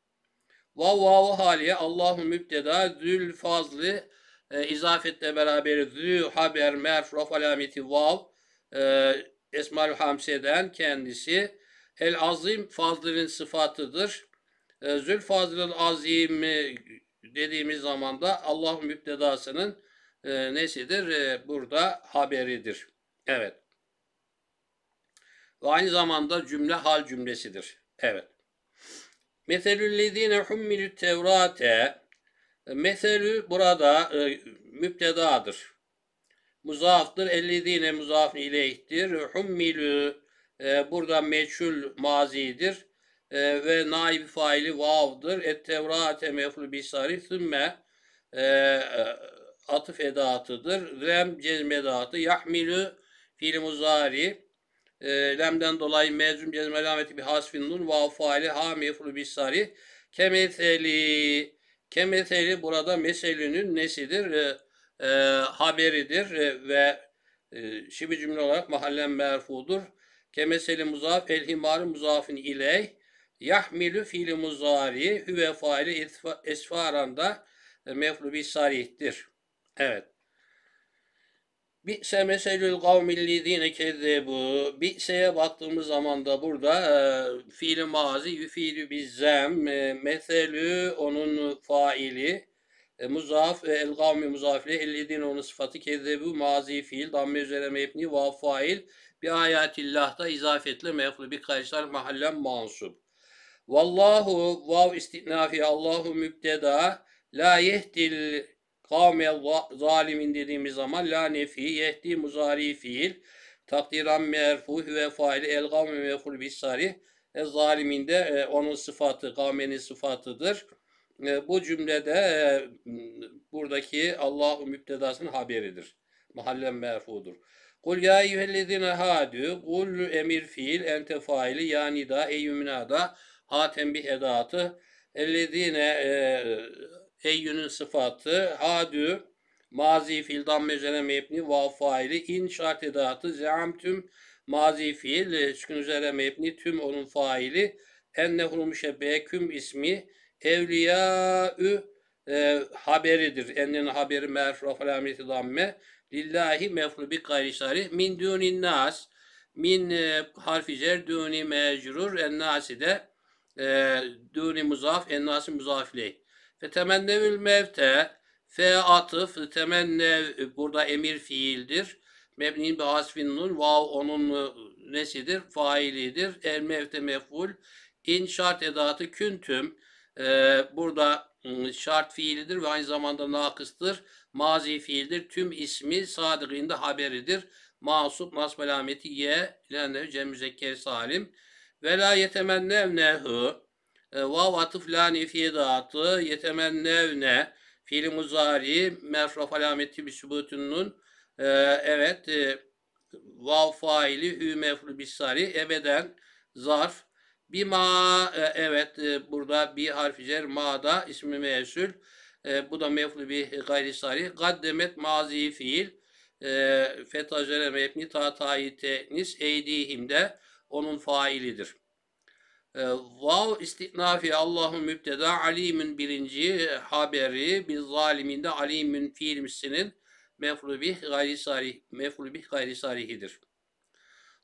Vav vav haliye Allahu mübdeda zül fazlı e, izafetle beraber zü haber merf alameti vav e, Esmal Hamse'den kendisi el azim fazlının sıfatıdır. E, zül fazlın azimi dediğimiz zaman da Allah mübdedasının e, nesidir? E, burada haberidir. Evet ve aynı zamanda cümle hal cümlesidir. Evet. Meselüllezine hummilut tevrate meselü burada e, müptedadır. Muzaftır. Ellezine muzaf ileyhtir. Hummilü e, burada meçhul mazidir. E, ve naib faili vav'dır. Et tevrate meflu bisari sümme e, e atıf edatıdır. Rem cezme edatı. Yahmilü fiil muzari e, lemden dolayı mezun cezme alameti bir hasfin nun vav faali ha mefru bisari kemeteli kemeteli burada meselinin nesidir e, e, haberidir e, ve e, şibi cümle olarak mahallen merfudur kemeseli muzaf elhimari muzafin iley yahmilu fiili muzari hüve faili esfaranda mefru bisari'dir. Evet. Bi'se meselül kavmillezinekezzebu. Bi'se'ye baktığımız zaman da burada e, fiili mazi yüfilü bizzem. E, meselü onun faili. E, muzaf e, el kavmi muzafle ellezine onun sıfatı kezzebu mazi fiil. Damme üzere mebni vav fail. Bir ayatillah da izafetle meflu bir kardeşler mahallen mansub. Vallahu vav istinafi Allahu mübteda la yehdil Kavme zalimin dediğimiz zaman la nefi yehdi muzari fiil takdiran merfu ve faili el kavme meful bisari e, zaliminde e, onun sıfatı kavmenin sıfatıdır. E, bu cümlede e, buradaki Allahu müptedasının haberidir. Mahallen merfudur. Kul ya eyyühellezine hadü kul emir fiil ente faili yani da eyyümina da bir edatı ellezine e, Eyyün'ün sıfatı, hadü, mazi fiil, damme mebni, vav faili, in şart edatı, zeam tüm, mazi fiil, e, sükun üzerine mebni, tüm onun faili, ennehul müşebbe, beküm ismi, evliyaü, e, haberidir. Ennin haberi merfuf alameti damme. Lillahi meflu bi gayri sarih. Min dünin nas. Min e, harfi cer düni mecrur. En nasi de e, düni muzaf. En nasi muzafiley. Fetemennevül mevte fe atıf temennev burada emir fiildir. Mebnin bi hasfin nun vav onun e, nesidir? Failidir. El mevte meful in şart edatı küntüm ee, burada e, şart fiilidir ve aynı zamanda nakıstır. Mazi fiildir. Tüm ismi sadıkinde haberidir. Masup nasb alameti ye lennev cem müzekker salim ve nehu e, vav atıf lani fiidatı yetemennevne fiili muzari merfraf alameti bi sübutunun e, evet e, vav faili hü mefru bisari ebeden zarf bima e, evet e, burada bi harfi cer da ismi mesul e, bu da mefru bir gayri sari gaddemet mazi fiil e, fetacere mebni ta ta'yi tenis de onun failidir. Ee, vav istinafi Allahu mübteda alimin birinci e, haberi bir zaliminde alimin fiilmisinin meflubih gayri sarih meflubih gayri sarihidir.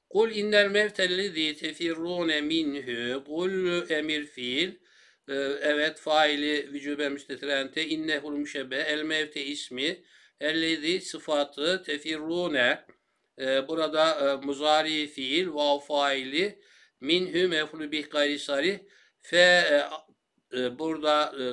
Kul innel mevtellezi tefirrune minhu kul emir fiil e, evet faili vücube müstetirente innehul müşebbe el mevte ismi ellezi sıfatı tefirrune e, burada muzari fiil vav faili minhü mef'ulü bih gayri sarih fe e, e, burada e,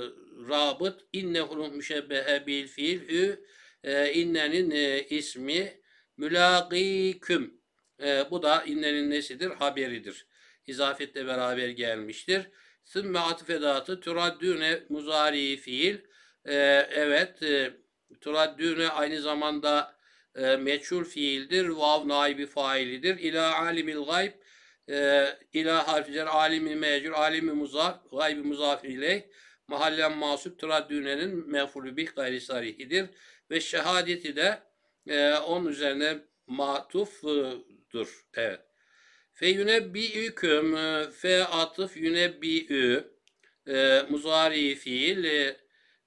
rabıt innehulun müşebbehe bil fiil hü e, innenin e, ismi mülakiküm e, bu da innenin nesidir? Haberidir. İzafetle beraber gelmiştir. Sümme atıf edatı turaddüne muzari fiil. E, evet e, turaddüne aynı zamanda e, meçhul fiildir. Vav naibi failidir. İla alimil gayb e, ee, ilah harfi alimi mecur, alimi muzaf, gaybi muzaf ile mahallen masup traddünenin mefulü bih gayri sarihidir. Ve şehadeti de e, onun üzerine matufdur. Evet. Fe yünebbi'üküm, e, fe atıf yünebbi'ü, e, muzari fiil, e,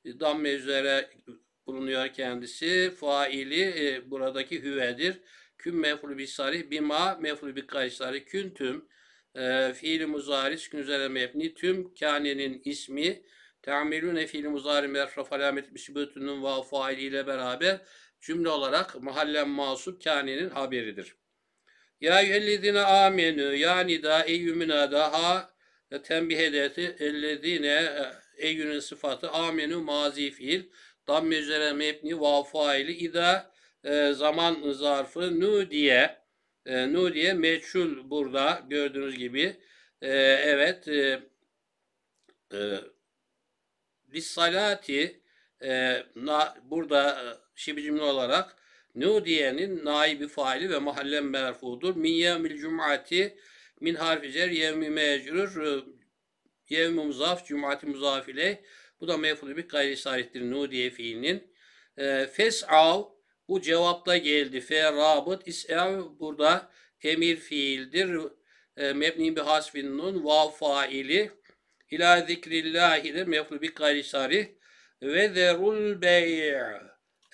damme üzere bulunuyor kendisi. Faili e, buradaki hüvedir. Kün mef'ulü bi sarih bima mef'ulü bi gayri kün tüm e, fiili muzari sükun üzerine mebni tüm kânenin ismi teamilüne fiili muzari merraf alamet müsibütünün vav failiyle beraber cümle olarak mahallen masup kânenin haberidir. Ya yüellezine amenü yani da eyyümüne daha e, tembih edeti ellezine e, eyyünün sıfatı amenü mazi fiil damme üzerine mebni vav faili ida e, zaman zarfı nu diye e, nu diye meçhul burada gördüğünüz gibi e, evet e, e, lissalati e, na, burada e, şibi cümle olarak nu diyenin naibi faili ve mahallen merfudur. Min yevmil cum'ati min harficer cer yevmi mecrur e, yevmi muzaf cum'ati muzaf Bu da mefulu bir gayri sahiptir nu diye fiilinin. E, fes'av bu cevapta geldi. Fe rabıt is'ev burada emir fiildir. E, mebni bi hasbin nun vav faili. İlâ zikrillahi de meflu bi gayri Ve zerul bey'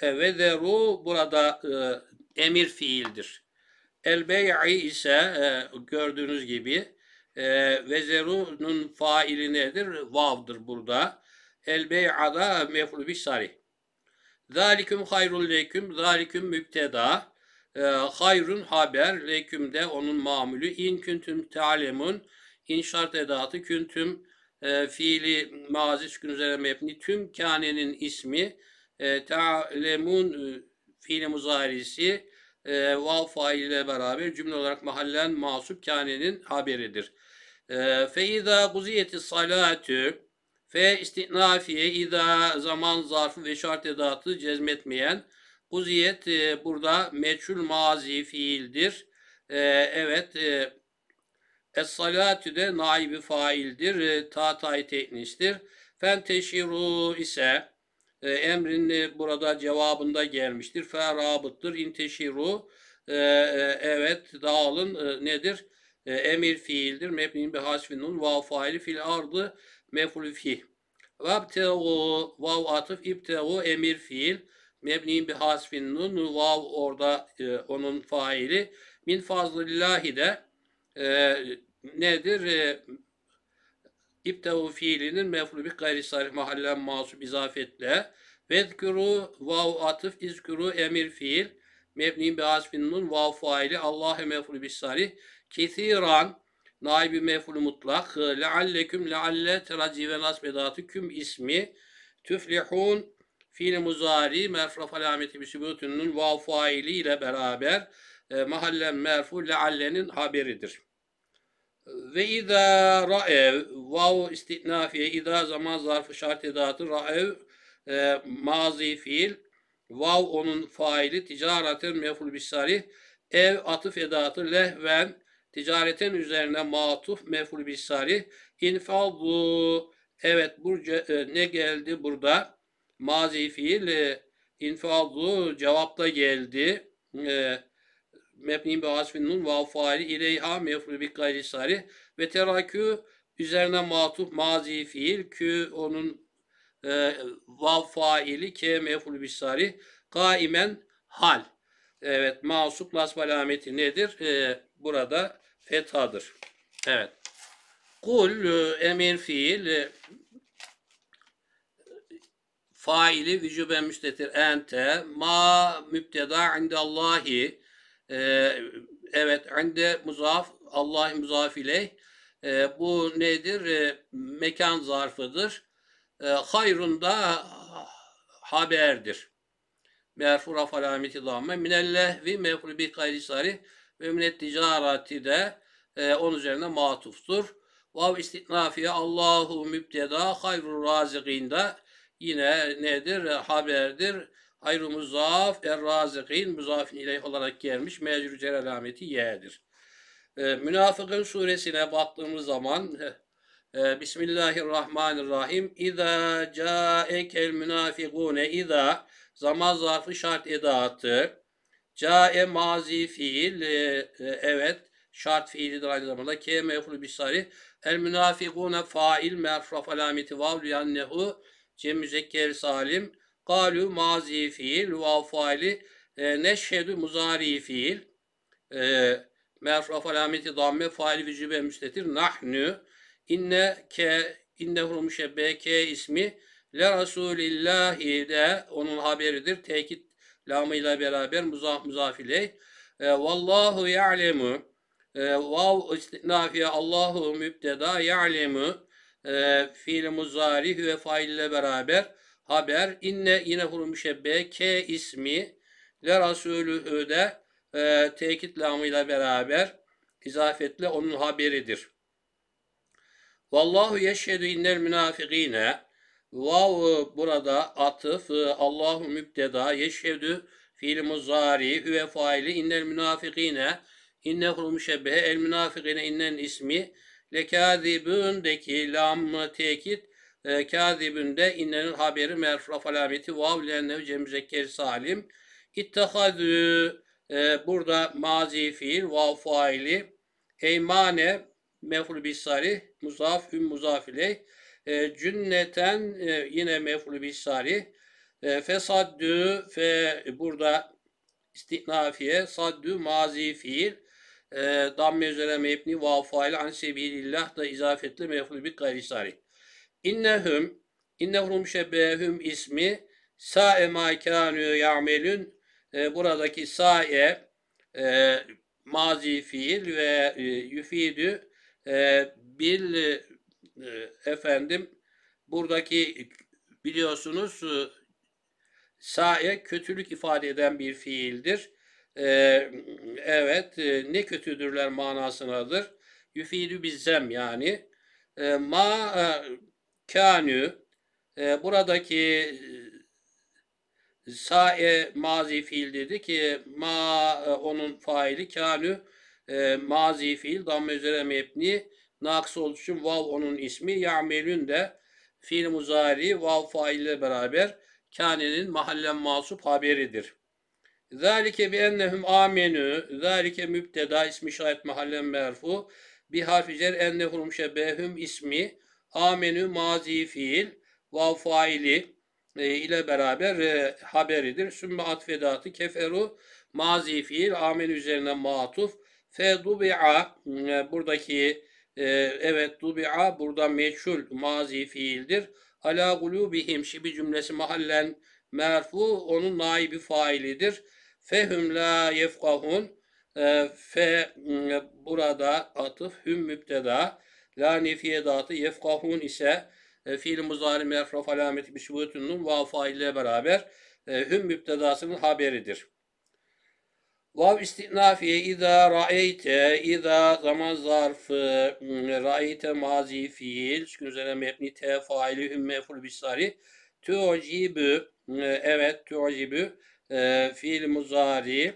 e, ve zeru burada e, emir fiildir. El bey'i ise e, gördüğünüz gibi e, ve zeru'nun faili nedir? Vav'dır burada. El bey'a da meflu bi sarih. Zalikum hayrul leyküm, zalikum mübteda. E, ee, hayrun haber, leyküm de onun mamülü. İn küntüm tealemun, in edatı, küntüm e, fiili mazi sükun üzerine mebni. Tüm kânenin ismi, e, tealemun e, fiili muzarisi, e, vav failiyle beraber cümle olarak mahallen masup kânenin haberidir. E, ee, Feiza guziyeti salatu, Fe istinafiye ida zaman zarfı ve şart edatı cezmetmeyen. Kuziyet e, burada meçhul mazi fiildir. E, evet e, Es-salatü de naibi faildir. E, Tatay teknistir. Fen teşiru ise e, emrin e, burada cevabında gelmiştir. Fe rabıttır. İnteşiru e, e, evet dağılın e, nedir? E, emir fiildir. Mebnin bi hasfinun vav faili fil ardı mef'ulü fih. Vabtegu vav atıf ibtegu emir fiil. Mebni bi hasfin nun vav orada e, onun faili. Min fazlillahi de e, nedir? E, İbtehu fiilinin mef'ulü bih gayri sarif mahallen masum izafetle. Vezkuru vav atıf izkuru emir fiil. Mebni bi hasfin nun vav faili. Allah mef'ulü bih sarih. Kithiran naibi meful mutlak ee, lealleküm lealle terazi ve nasb edatı küm ismi tüflihun fiil muzari merfraf alameti bi sübutunun vav faili ile beraber e, mahallen merfu leallenin haberidir. Ve ida ra'ev vav istinafiye ida zaman zarfı şart edatı ra'ev e, mazi fiil vav onun faili ticaretin meful bisari ev atıf edatı lehven ticaretin üzerine matuf meful bisari infadu evet burca e, ne geldi burada mazi fiil e, infadu cevapta geldi e, mebni bi asfin nun ve faali ileyha meful bi gayri ve terakü üzerine matuf mazi fiil kü onun e, vav faili ke meful bisari kaimen hal. Evet masup nasb alameti nedir? E, burada fetadır. Evet. Kul e, emir fiil e, faili vücube müstetir ente ma mübteda indallahi ee, evet inde muzaf Allah muzaf ileyh e, bu nedir? mekan zarfıdır. Hayrunda haberdir. Merfu raf alameti damme minellehvi mefru bi gayri sarih Müminet ticareti de e, onun üzerine matuftur. Vav istinafiye Allahu mübteda hayrul razikinde yine nedir? E, haberdir. Hayru muzaf er razikin muzafin ileyh olarak gelmiş. Mecrü cer yedir. y'dir. E, Münafıkın suresine baktığımız zaman e, e, Bismillahirrahmanirrahim. İza caekel münafikune İza zaman zarfı şart edatı Cae mazi fiil. E, e, evet. Şart fiilidir aynı zamanda. Ke mefulü bisari. El münafikune fail merfraf alameti vav liannehu cem müzekker salim. Kalu mazi fiil. Vav faili. E, neşhedü muzari fiil. E, merfraf alameti damme fail vücube müstetir. Nahnu. İnne ke innehu müşebbe ke ismi. Le Resulillahi de onun haberidir. Tekit lamıyla beraber muzaf muzaf ile e, vallahu ya'lemu e, vav istinafiye Allahu mübteda ya'lemu e, fiil muzarih ve fail ile beraber haber inne yine huru müşebbe ke ismi le rasulü öde e, tekit lamıyla beraber izafetle onun haberidir. Vallahu yeşhedü innel münafıkîne Vav burada atıf Allahu mübteda yeşhedü fiil muzari hüve faili innel münafikine innehul müşebbehe el münafikine innen ismi lekâzibündeki lam tekit e, kâzibünde innenin haberi merfuf alameti vav lennev cemzekker salim ittehazü e, burada mazi fiil vav faili eymane meful bisari muzaf hüm muzaf e, cünneten e, yine mef'ulü bisari. E, fesaddü fe burada istiknafiye, saddü mazi fiil. E, damme üzere mebni vav an sebilillah da izafetli mef'ulü bir gayri sari. İnnehum innehum şebehum ismi sa'e ma kânü ya'melün. E, buradaki sa'e e, mazi fiil ve e, yüfidü e, bil e, efendim buradaki biliyorsunuz e, saye kötülük ifade eden bir fiildir. E, evet ne kötüdürler manasınadır. Yüfidü bizzem yani. ma e, kânü buradaki sae mazi fiil dedi ki ma onun faili kânü mazi fiil damme üzere mebni Nakıs olduğu için vav onun ismi. Ya'melün de fiil muzari vav faille beraber kânenin mahallen masup haberidir. Zalike bi ennehum amenü. Zalike mübteda ismi şayet mahallen merfu. Bi harficer cer ennehum şebehüm ismi. Amenü mazi fiil. Vav faili e, ile beraber e, haberidir. Sümme atfedatı keferu mazi fiil. Amen üzerine matuf. Fe dubi'a e, buradaki ee, evet dubi'a burada meçhul mazi fiildir. Ala gulubihim şibi cümlesi mahallen merfu onun naibi failidir. Fehum la yefkahun e, fe burada atıf hüm mübteda la nefiye datı yefkahun ise e, fiil muzari merfu alameti bir şubutunun nun ve faille beraber e, hüm mübtedasının haberidir. Vav istinafi, ida ra'eyte ida zaman zarfı ıı, ra'eyte mazi fiil sükun üzerine mebni te faili meful bisari tu'cibü ıı, evet tu'cibü e, ıı, fiil muzari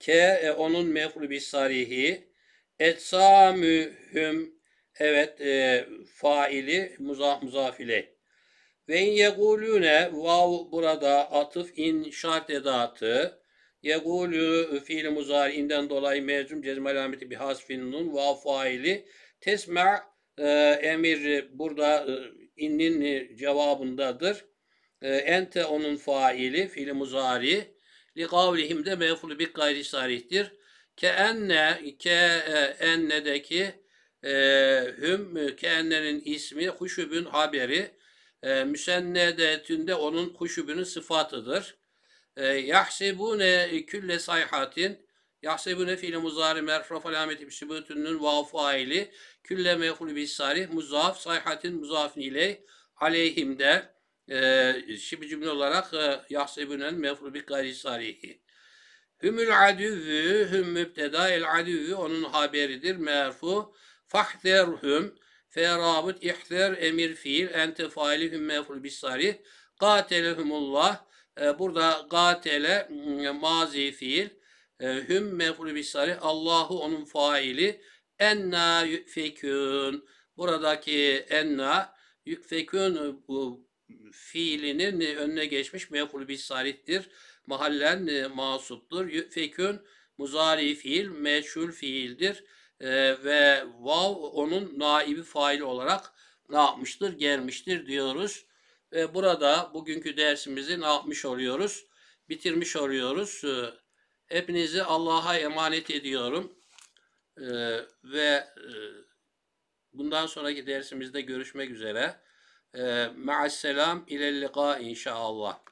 ke e, onun meful bisarihi etsamühüm evet e, faili muzaf muzafile ve in yegulüne vav burada atıf in şart edatı Yegulü fiil muzariinden dolayı mezum cezme alameti bir hasfin nun faili tesma emir burada e, innin e, cevabındadır. E, ente onun faili fiil muzari li kavlihim de mevfulu bir gayri sarihtir. Ke enne ke e, ennedeki e, hüm ke ennenin ismi huşubün haberi e, müsennedetünde onun huşubünün sıfatıdır ee, yahsebune külle sayhatin yahsebune fiili muzari merfuf alameti sübütünün vav faili külle mefulü bisari muzaf sayhatin muzafin ile aleyhim der. E, şimdi cümle olarak e, yahsebünen mefulü bi gayri sarihi. Hümül adüvü, hüm mübteda, el adüvü onun haberidir, merfu. Fahterhüm, ferabut, ihter, emir fiil, ente faili, hüm meful bisari. Katelehumullah, ee, burada gatele mazi fiil. Ee, hüm mef'ulü bisari. Allahu onun faili. Enna yükfekün. Buradaki enna yükfekün fiilinin önüne geçmiş mef'ulü bisarittir. Mahallen e, masuptur. Yükfekün muzari fiil, meşhul fiildir. Ee, ve vav onun naibi faili olarak ne yapmıştır? Gelmiştir diyoruz. Ve burada bugünkü dersimizi ne yapmış oluyoruz? Bitirmiş oluyoruz. Ee, hepinizi Allah'a emanet ediyorum. Ee, ve e, bundan sonraki dersimizde görüşmek üzere. Ee, maasselam ilel liqa inşallah.